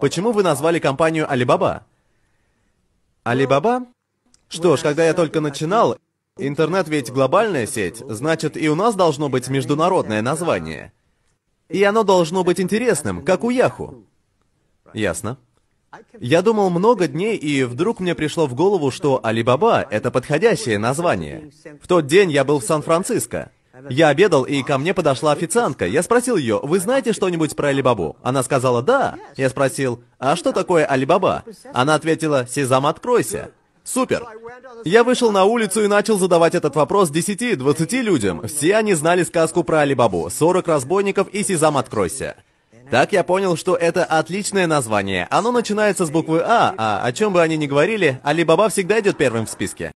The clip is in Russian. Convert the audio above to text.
Почему вы назвали компанию Alibaba? Alibaba? Что ж, когда я только начинал, интернет ведь глобальная сеть, значит и у нас должно быть международное название. И оно должно быть интересным, как у Яху. Ясно. Я думал много дней, и вдруг мне пришло в голову, что Alibaba — это подходящее название. В тот день я был в Сан-Франциско. Я обедал, и ко мне подошла официантка. Я спросил ее, вы знаете что-нибудь про Алибабу? Она сказала, да. Я спросил, а что такое Алибаба? Она ответила, сезам, откройся. Супер! Я вышел на улицу и начал задавать этот вопрос 10-20 людям. Все они знали сказку про Алибабу, 40 разбойников и сезам, откройся. Так я понял, что это отличное название. Оно начинается с буквы А, а о чем бы они ни говорили, Алибаба всегда идет первым в списке.